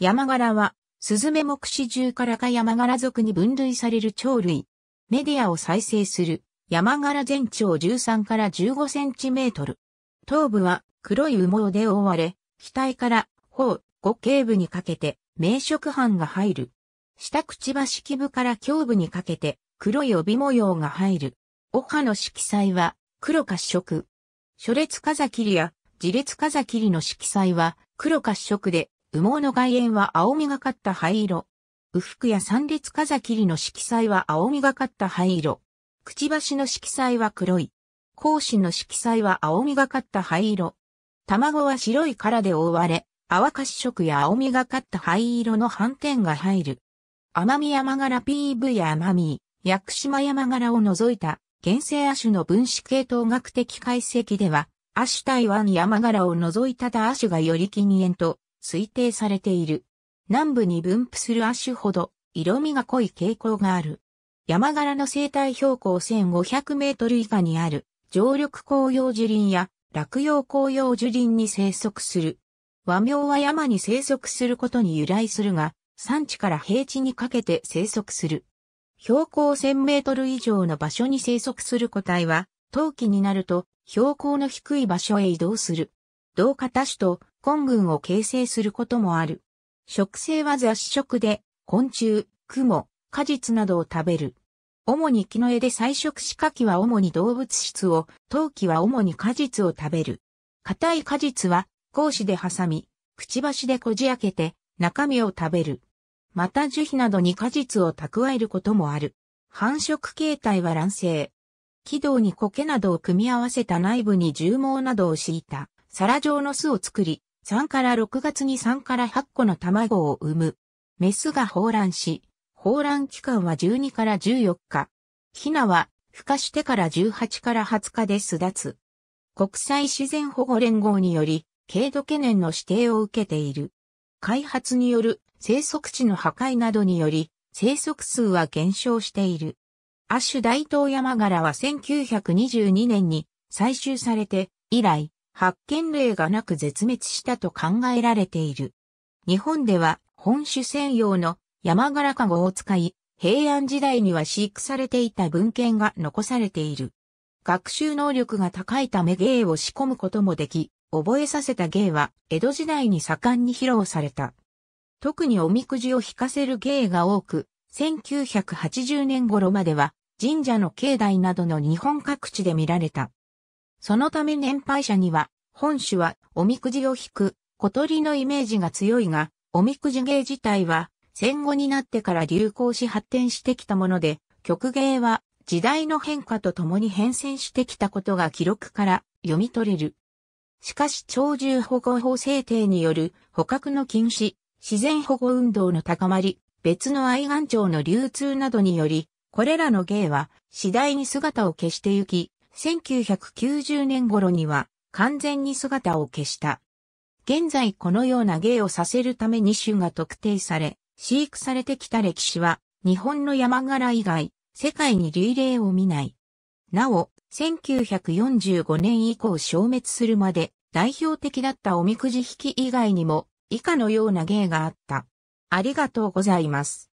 山柄は、スズメ目視獣からか山柄族に分類される鳥類。メディアを再生する、山柄全長13から15センチメートル。頭部は黒い羽毛で覆われ、額から頬、五頸部にかけて、明色斑が入る。下くちばし基部から胸部にかけて、黒い帯模様が入る。お歯の色彩は、黒褐色。初列風切りや、自列風切りの色彩は、黒褐色で、羽毛の外縁は青みがかった灰色。右腹や三列風切りの色彩は青みがかった灰色。くちばしの色彩は黒い。甲子の色彩は青みがかった灰色。卵は白い殻で覆われ、泡し色や青みがかった灰色の斑点が入る。奄美山柄 PV や奄美、屋久島山柄を除いた原生亜種の分子系統学的解析では、亜種台湾山柄を除いた他亜種がより近縁と推定されている。南部に分布する亜種ほど色味が濃い傾向がある。山柄の生態標高1500メートル以下にある常緑紅葉樹林や落葉紅葉樹林に生息する。和名は山に生息することに由来するが、山地から平地にかけて生息する。標高1000メートル以上の場所に生息する個体は、冬季になると標高の低い場所へ移動する。同型種と根群を形成することもある。食性は雑食で、昆虫、蜘蛛、果実などを食べる。主に木の枝で採食しカキは主に動物質を、陶器は主に果実を食べる。硬い果実は、格子で挟み、くちばしでこじ開けて、中身を食べる。また樹皮などに果実を蓄えることもある。繁殖形態は卵生。軌道に苔などを組み合わせた内部に重毛などを敷いた、皿状の巣を作り、3から6月に3から8個の卵を産む。メスが放卵し、放卵期間は12から14日。ヒナは、孵化してから18から20日で巣立つ。国際自然保護連合により、軽度懸念の指定を受けている。開発による生息地の破壊などにより、生息数は減少している。アッシュ大東山柄は1922年に採集されて以来、発見例がなく絶滅したと考えられている。日本では本種専用の山柄かごを使い、平安時代には飼育されていた文献が残されている。学習能力が高いため芸を仕込むこともでき、覚えさせた芸は江戸時代に盛んに披露された。特におみくじを引かせる芸が多く、1980年頃までは神社の境内などの日本各地で見られた。そのため年配者には、本種はおみくじを引く、小鳥のイメージが強いが、おみくじ芸自体は、戦後になってから流行し発展してきたもので、曲芸は時代の変化とともに変遷してきたことが記録から読み取れる。しかし鳥獣保護法制定による捕獲の禁止、自然保護運動の高まり、別の愛願鳥の流通などにより、これらの芸は次第に姿を消してゆき、1990年頃には完全に姿を消した。現在このような芸をさせるために種が特定され、飼育されてきた歴史は日本の山柄以外、世界に類例を見ない。なお、1945年以降消滅するまで代表的だったおみくじ引き以外にも以下のような芸があった。ありがとうございます。